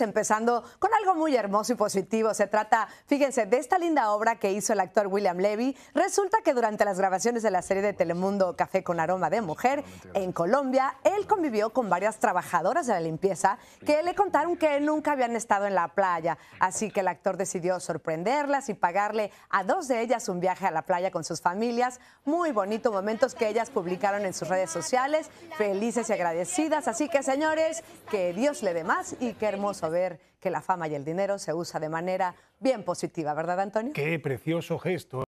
Empezando con algo muy hermoso y positivo. Se trata, fíjense, de esta linda obra que hizo el actor William Levy. Resulta que durante las grabaciones de la serie de Telemundo Café con Aroma de Mujer en Colombia, él convivió con varias trabajadoras de la limpieza que le contaron que nunca habían estado en la playa. Así que el actor decidió sorprenderlas y pagarle a dos de ellas un viaje a la playa con sus familias. Muy bonito, momentos que ellas publicaron en sus redes sociales, felices y agradecidas. Así que, señores, que Dios le dé más y que hermoso saber ver que la fama y el dinero se usa de manera bien positiva, ¿verdad, Antonio? Qué precioso gesto.